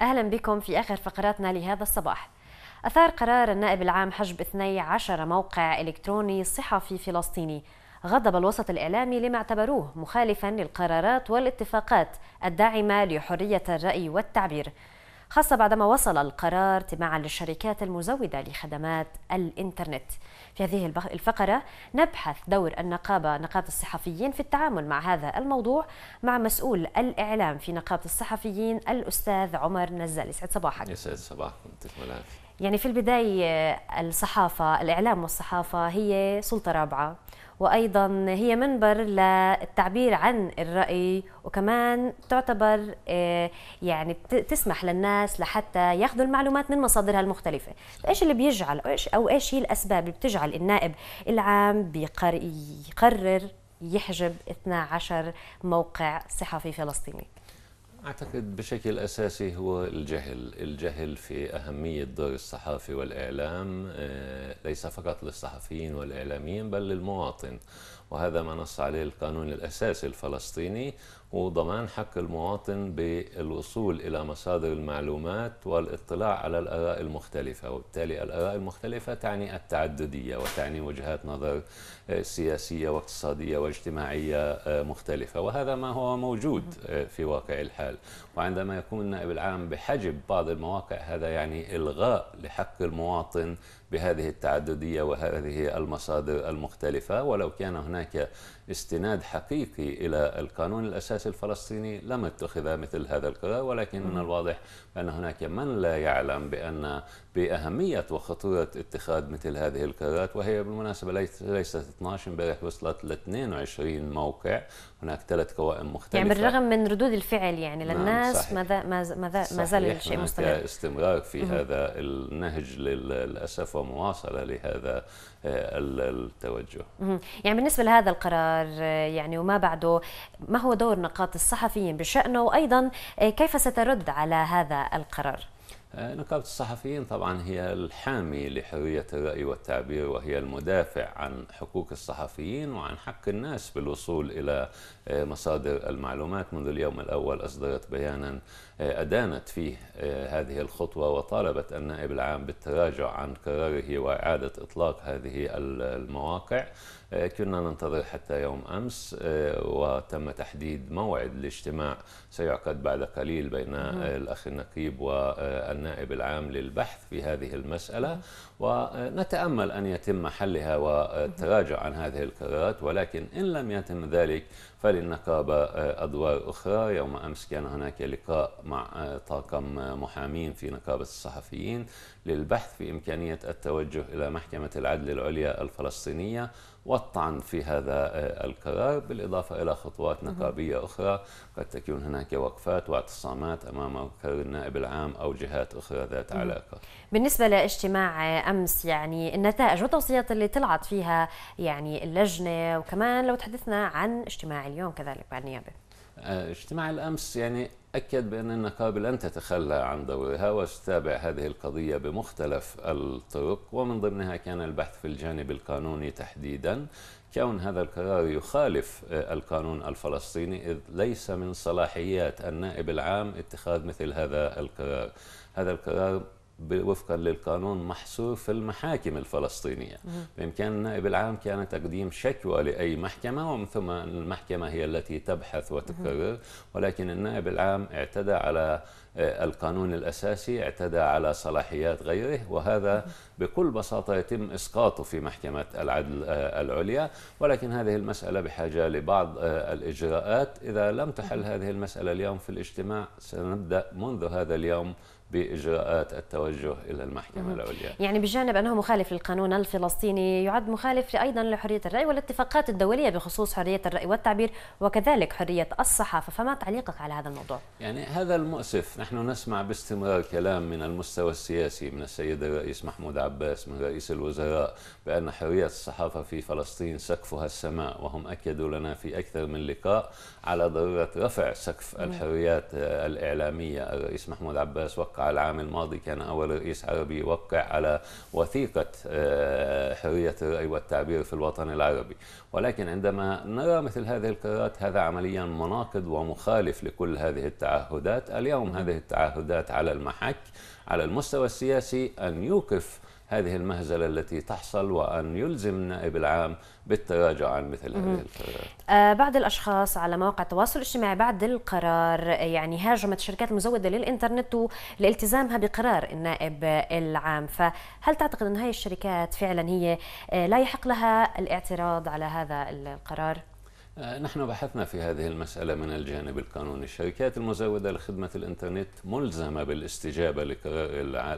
أهلا بكم في آخر فقراتنا لهذا الصباح أثار قرار النائب العام حجب 12 موقع إلكتروني صحفي فلسطيني غضب الوسط الإعلامي لما اعتبروه مخالفا للقرارات والاتفاقات الداعمة لحرية الرأي والتعبير خاصة بعدما وصل القرار تباعا للشركات المزودة لخدمات الإنترنت في هذه الفقرة نبحث دور النقابة نقابة الصحفيين في التعامل مع هذا الموضوع مع مسؤول الإعلام في نقابة الصحفيين الأستاذ عمر نزال يسعد صباحك يسعد صباحك يعني في البداية الصحافة الإعلام والصحافة هي سلطة رابعة وأيضا هي منبر للتعبير عن الرأي وكمان تعتبر آه، يعني تسمح للناس لحتى ياخذوا المعلومات من مصادرها المختلفة إيش اللي بيجعل أو إيش هي الأسباب اللي بتجعل النائب العام يقرر يحجب 12 موقع صحفي فلسطيني أعتقد بشكل أساسي هو الجهل الجهل في أهمية دور الصحافة والإعلام آه، ليس فقط للصحفيين والإعلاميين بل للمواطن وهذا ما نص عليه القانون الأساسي الفلسطيني وضمان حق المواطن بالوصول إلى مصادر المعلومات والاطلاع على الآراء المختلفة وبالتالي الآراء المختلفة تعني التعددية وتعني وجهات نظر آه، سياسية واقتصادية واجتماعية آه، مختلفة وهذا ما هو موجود آه، في واقع الحال وعندما يكون النائب العام بحجب بعض المواقع هذا يعني إلغاء لحق المواطن بهذه التعددية وهذه المصادر المختلفة ولو كان هناك استناد حقيقي إلى القانون الأساسي الفلسطيني لم اتخذ مثل هذا القرار ولكن من الواضح ان هناك من لا يعلم بأن بأهمية وخطورة اتخاذ مثل هذه القرارات وهي بالمناسبة ليست 12 امبارح وصلت ل 22 موقع هناك ثلاث قوائم مختلفه يعني بالرغم من ردود الفعل يعني نعم، للناس نعم ماذا ماذا ما زال الشيء مستمر استمرار في مم. هذا النهج للاسف ومواصله لهذا آه، التوجه مم. يعني بالنسبه لهذا القرار آه، يعني وما بعده ما هو دور نقاط الصحفيين بشانه وايضا آه، كيف سترد على هذا القرار آه، نقابة الصحفيين طبعا هي الحامي لحرية الرأي والتعبير وهي المدافع عن حقوق الصحفيين وعن حق الناس بالوصول إلى مصادر المعلومات منذ اليوم الأول أصدرت بيانا آه، أدانت فيه آه، هذه الخطوة وطالبت النائب العام بالتراجع عن قراره وإعادة إطلاق هذه المواقع آه، كنا ننتظر حتى يوم أمس وتم تحديد موعد لاجتماع سيعقد بعد قليل بين الأخ النقيب والنائب العام للبحث في هذه المسألة ونتأمل أن يتم حلها والتراجع عن هذه القرارات ولكن إن لم يتم ذلك فللنقابة آه، أدوار أخرى يوم أمس كان هناك لقاء مع آه، طاقم آه، محامين في نقابة الصحفيين للبحث في إمكانية التوجه إلى محكمة العدل العليا الفلسطينية والطعن في هذا آه، القرار بالإضافة إلى خطوات نقابية أخرى قد تكون هناك وقفات واعتصامات أمام مقر النائب العام أو جهات أخرى ذات علاقة بالنسبة لاجتماع آه، أمس يعني النتائج والتوصيات اللي طلعت فيها يعني اللجنة وكمان لو تحدثنا عن اجتماع اليوم كذلك النيابه آه، اجتماع الأمس يعني أكد بان النقابة لن تتخلى عن دورها وتتابع هذه القضية بمختلف الطرق ومن ضمنها كان البحث في الجانب القانوني تحديدا كون هذا القرار يخالف آه، القانون الفلسطيني إذ ليس من صلاحيات النائب العام اتخاذ مثل هذا القرار هذا القرار وفقا للقانون محصور في المحاكم الفلسطينية بإمكان النائب العام كان تقديم شكوى لأي محكمة ومن ثم المحكمة هي التي تبحث وتقرر ولكن النائب العام اعتدى على آه، القانون الأساسي اعتدى على صلاحيات غيره وهذا بكل بساطة يتم إسقاطه في محكمة العدل آه، العليا ولكن هذه المسألة بحاجة لبعض آه، الإجراءات إذا لم تحل هذه المسألة اليوم في الاجتماع سنبدأ منذ هذا اليوم باجراءات التوجه الى المحكمه العليا. يعني بجانب انه مخالف للقانون الفلسطيني يعد مخالف ايضا لحريه الراي والاتفاقات الدوليه بخصوص حريه الراي والتعبير وكذلك حريه الصحافه، فما تعليقك على هذا الموضوع؟ يعني هذا المؤسف، نحن نسمع باستمرار كلام من المستوى السياسي من السيد الرئيس محمود عباس من رئيس الوزراء بان حريه الصحافه في فلسطين سقفها السماء وهم اكدوا لنا في اكثر من لقاء على ضروره رفع سقف الحريات الاعلاميه، الرئيس محمود عباس وقع العام الماضي كان أول رئيس عربي يوقع على وثيقة آه، حرية الرأي والتعبير في الوطن العربي ولكن عندما نرى مثل هذه القرارات هذا عمليا مناقض ومخالف لكل هذه التعهدات اليوم هذه التعهدات على المحك على المستوى السياسي أن يوقف هذه المهزلة التي تحصل وأن يلزم النائب العام بالتراجع عن مثل هذه القرارات آه بعض الأشخاص على مواقع التواصل الاجتماعي بعد القرار آه، يعني هاجمت الشركات المزودة للإنترنت لالتزامها بقرار النائب العام فهل تعتقد أن هذه الشركات فعلا هي آه، لا يحق لها الاعتراض على هذا القرار؟ آه، نحن بحثنا في هذه المسألة من الجانب القانوني الشركات المزودة لخدمة الإنترنت ملزمة بالاستجابة لقرار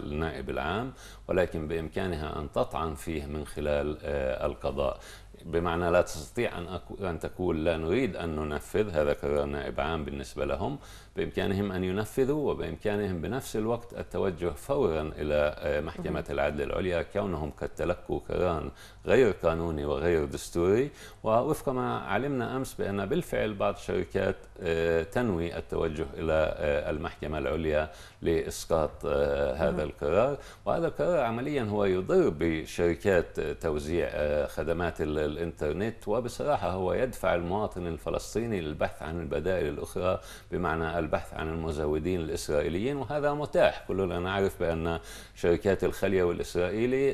النائب العام ولكن بإمكانها أن تطعن فيه من خلال آه، القضاء بمعنى لا تستطيع أن, أن تقول لا نريد أن ننفذ هذا قرار نائب عام بالنسبة لهم بإمكانهم أن ينفذوا وبإمكانهم بنفس الوقت التوجه فورا إلى آه، محكمة العدل العليا كونهم قد تلقوا قرار غير قانوني وغير دستوري ووفق ما علمنا أمس بأن بالفعل بعض الشركات آه، تنوي التوجه إلى آه، المحكمة العليا لإسقاط آه، هذا القرار وهذا القرار عمليا هو يضر بشركات توزيع خدمات الإنترنت وبصراحة هو يدفع المواطن الفلسطيني للبحث عن البدائل الأخرى بمعنى البحث عن المزودين الإسرائيليين وهذا متاح كلنا نعرف بأن شركات الخلية الاسرائيلي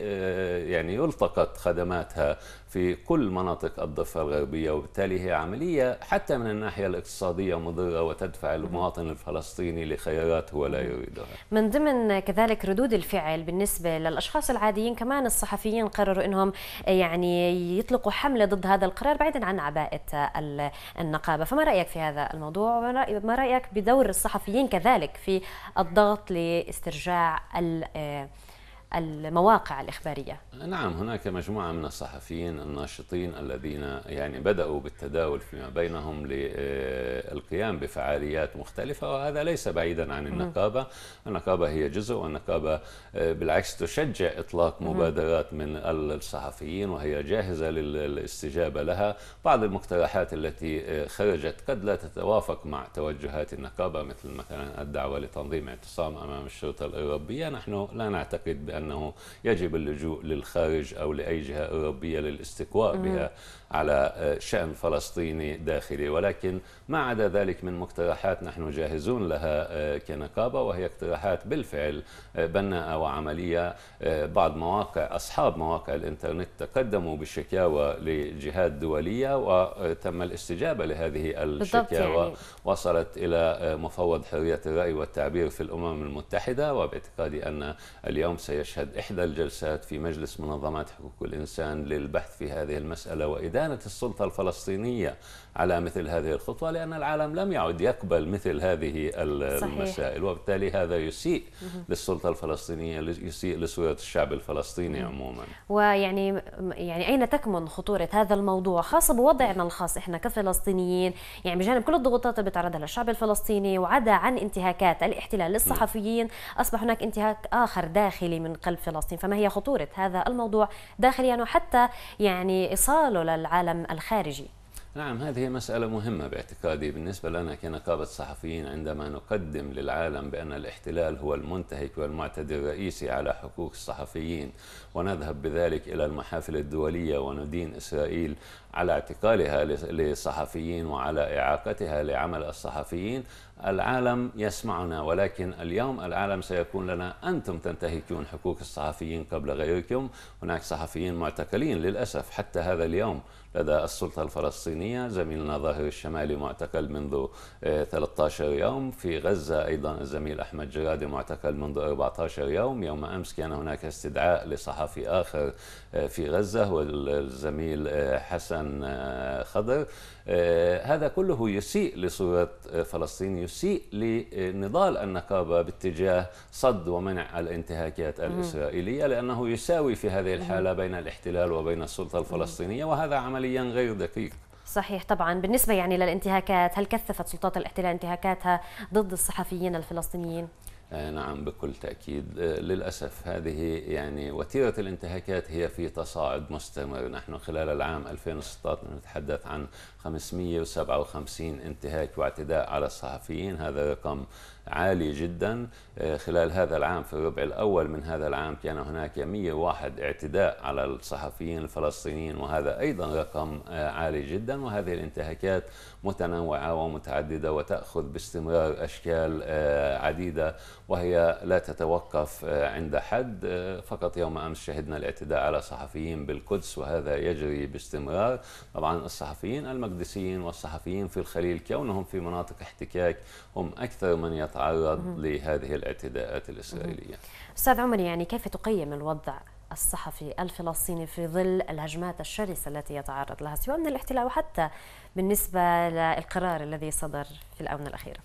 يعني يلتقط خدماتها في كل مناطق الضفة الغربية وبالتالي هي عملية حتى من الناحية الاقتصادية مضرة وتدفع المواطن الفلسطيني لخيارات هو لا يريدها من ضمن كذلك ردود الفعل بالنسبة للأشخاص العاديين كمان الصحفيين قرروا أنهم يعني يطلقوا حملة ضد هذا القرار بعيدا عن عباءة النقابة فما رأيك في هذا الموضوع وما رأيك بدور الصحفيين كذلك في الضغط لاسترجاع المواقع الإخبارية نعم هناك مجموعة من الصحفيين الناشطين الذين يعني بدأوا بالتداول فيما بينهم للقيام بفعاليات مختلفة وهذا ليس بعيدا عن النقابة النقابة هي جزء والنقابة بالعكس تشجع إطلاق مبادرات من الصحفيين وهي جاهزة للاستجابة لها بعض المقترحات التي خرجت قد لا تتوافق مع توجهات النقابة مثل مثلا الدعوة لتنظيم اعتصام أمام الشرطة الأوروبية نحن لا نعتقد بأن بأنه يجب اللجوء للخارج أو لأي جهة أوروبية للاستقواء بها على آه، شأن فلسطيني داخلي ولكن ما عدا ذلك من مقترحات نحن جاهزون لها آه، كنقابة وهي اقتراحات بالفعل آه، بناءة وعملية بعض مواقع أصحاب مواقع الإنترنت تقدموا بالشكاوى لجهات دولية وتم الاستجابة لهذه الشكاوى يعني. وصلت إلى مفوض حرية الرأي والتعبير في الأمم المتحدة وباعتقادي أن اليوم سيشهد تشهد إحدى الجلسات في مجلس منظمات حقوق الإنسان للبحث في هذه المسألة وإدانة السلطة الفلسطينية على مثل هذه الخطوة لأن العالم لم يعد يقبل مثل هذه المسائل صحيح. وبالتالي هذا يسيء للسلطة الفلسطينية يسيء لسوية الشعب الفلسطيني عموما ويعني يعني أين تكمن خطورة هذا الموضوع خاصة بوضعنا الخاص إحنا كفلسطينيين يعني بجانب كل الضغوطات اللي بتعرضها للشعب الفلسطيني وعدا عن انتهاكات الاحتلال للصحفيين أصبح هناك انتهاك آخر داخلي من قلب فلسطين فما هي خطورة هذا الموضوع داخليا وحتى يعني إيصاله للعالم الخارجي نعم هذه مسألة مهمة باعتقادي بالنسبة لنا كنقابة صحفيين عندما نقدم للعالم بأن الاحتلال هو المنتهك والمعتدي الرئيسي على حقوق الصحفيين ونذهب بذلك إلى المحافل الدولية وندين إسرائيل على اعتقالها للصحفيين وعلى إعاقتها لعمل الصحفيين العالم يسمعنا ولكن اليوم العالم سيكون لنا أنتم تنتهكون حقوق الصحفيين قبل غيركم هناك صحفيين معتقلين للأسف حتى هذا اليوم لدى السلطة الفلسطينية زميلنا ظاهر الشمالي معتقل منذ 13 آه، يوم في غزة أيضا الزميل أحمد جرادي معتقل منذ 14 يوم يوم أمس كان هناك استدعاء لصحفي آخر آه، في غزة هو الزميل آه، حسن خضر هذا كله يسيء لصورة فلسطين يسيء لنضال النقابة باتجاه صد ومنع الانتهاكات الإسرائيلية لأنه يساوي في هذه الحالة بين الاحتلال وبين السلطة الفلسطينية وهذا عمل عمليا غير دقيق صحيح طبعا بالنسبة يعني للانتهاكات هل كثفت سلطات الاحتلال انتهاكاتها ضد الصحفيين الفلسطينيين؟ آه، نعم بكل تأكيد آه، للأسف هذه يعني وتيرة الانتهاكات هي في تصاعد مستمر نحن خلال العام 2016 نتحدث عن 557 انتهاك واعتداء على الصحفيين هذا رقم عالي جدا آه، خلال هذا العام في الربع الأول من هذا العام كان هناك 101 اعتداء على الصحفيين الفلسطينيين وهذا أيضا رقم آه، عالي جدا وهذه الانتهاكات متنوعة ومتعددة وتأخذ باستمرار أشكال آه، عديدة وهي لا تتوقف عند حد فقط يوم أمس شهدنا الاعتداء على صحفيين بالقدس وهذا يجري باستمرار طبعا الصحفيين المقدسيين والصحفيين في الخليل كونهم في مناطق احتكاك هم أكثر من يتعرض يتعرض لهذه الاعتداءات الإسرائيلية أستاذ عمر يعني كيف تقيم الوضع الصحفي الفلسطيني في ظل الهجمات الشرسة التي يتعرض لها سواء من الاحتلال وحتى بالنسبة للقرار الذي صدر في الآونة الأخيرة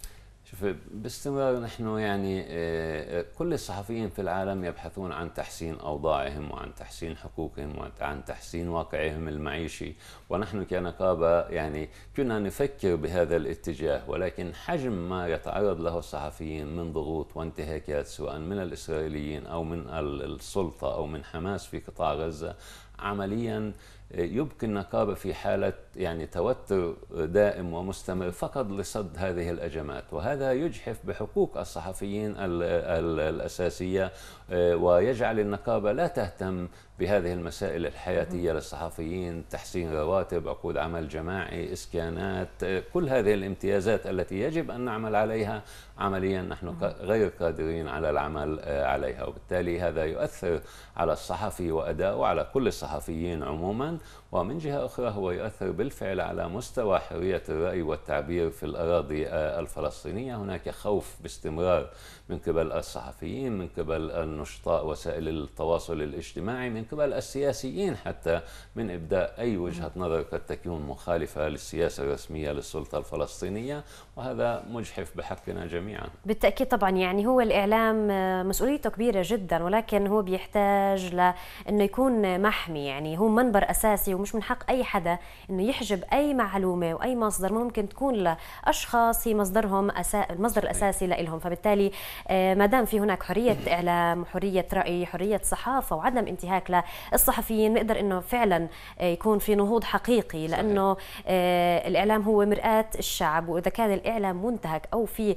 شوف باستمرار نحن يعني آه، آه، كل الصحفيين في العالم يبحثون عن تحسين اوضاعهم وعن تحسين حقوقهم وعن تحسين واقعهم المعيشي ونحن كنقابه يعني كنا نفكر بهذا الاتجاه ولكن حجم ما يتعرض له الصحفيين من ضغوط وانتهاكات سواء من الاسرائيليين او من السلطه او من حماس في قطاع غزه عمليا يبقي النقابة في حالة يعني توتر دائم ومستمر فقط لصد هذه الأجمات وهذا يجحف بحقوق الصحفيين الأساسية آه، ويجعل النقابة لا تهتم بهذه المسائل الحياتية للصحفيين تحسين رواتب عقود عمل جماعي إسكانات كل هذه الامتيازات التي يجب أن نعمل عليها عمليا نحن غير قادرين على العمل آه، عليها وبالتالي هذا يؤثر على الصحفي وأداءه وعلى كل الصحفيين عموما ومن جهة أخرى هو يؤثر بالفعل على مستوى حرية الرأي والتعبير في الأراضي الفلسطينية هناك خوف باستمرار من قبل الصحفيين من قبل النشطاء وسائل التواصل الاجتماعي من قبل السياسيين حتى من إبداء أي وجهة نظر قد تكون مخالفة للسياسة الرسمية للسلطة الفلسطينية وهذا مجحف بحقنا جميعا بالتأكيد طبعا يعني هو الإعلام مسؤوليته كبيرة جدا ولكن هو بيحتاج لأنه يكون محمي يعني هو منبر أساسي ومش من حق اي حدا انه يحجب اي معلومه واي مصدر ممكن تكون لاشخاص هي مصدرهم أسا... المصدر الاساسي أيوة. لهم فبالتالي آه، ما دام في هناك حريه اعلام وحريه راي حريه صحافه وعدم انتهاك للصحفيين نقدر انه فعلا آه، يكون في نهوض حقيقي لانه آه، الاعلام هو مراه الشعب واذا كان الاعلام منتهك او في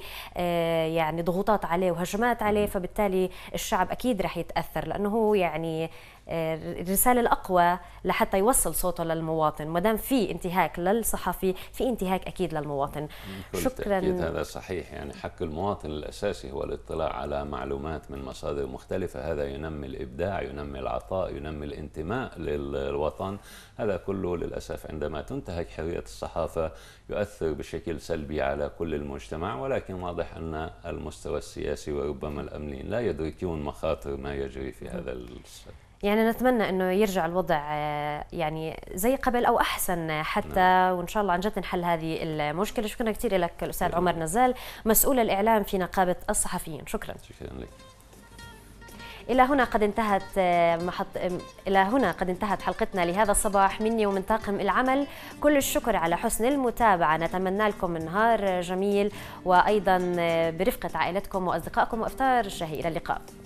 يعني ضغوطات عليه وهجمات عليه فبالتالي الشعب اكيد رح يتاثر لانه هو يعني آه، الرساله الاقوى لحتى يوصل صوته للمواطن ما دام في انتهاك للصحفي في انتهاك اكيد للمواطن شكرا هذا صحيح يعني حق المواطن الاساسي هو الاطلاع على معلومات من مصادر مختلفه هذا ينمي الابداع ينمي العطاء ينمي الانتماء للوطن هذا كله للاسف عندما تنتهك حريه الصحافه يؤثر بشكل سلبي على كل المجتمع ولكن واضح ان المستوى السياسي وربما الامنيين لا يدركون مخاطر ما يجري في هذا السبب يعني نتمنى انه يرجع الوضع آه، يعني زي قبل او احسن آه، حتى نعم. وان شاء الله عن جد نحل هذه المشكله شكرا كثير لك الاستاذ عمر نزال مسؤول الاعلام في نقابه الصحفيين شكرا شكرا لك إلى هنا قد انتهت آه، محط... إلى هنا قد انتهت حلقتنا لهذا الصباح مني ومن طاقم العمل كل الشكر على حسن المتابعة نتمنى لكم نهار جميل وأيضا برفقة عائلتكم وأصدقائكم وإفطار شهي إلى اللقاء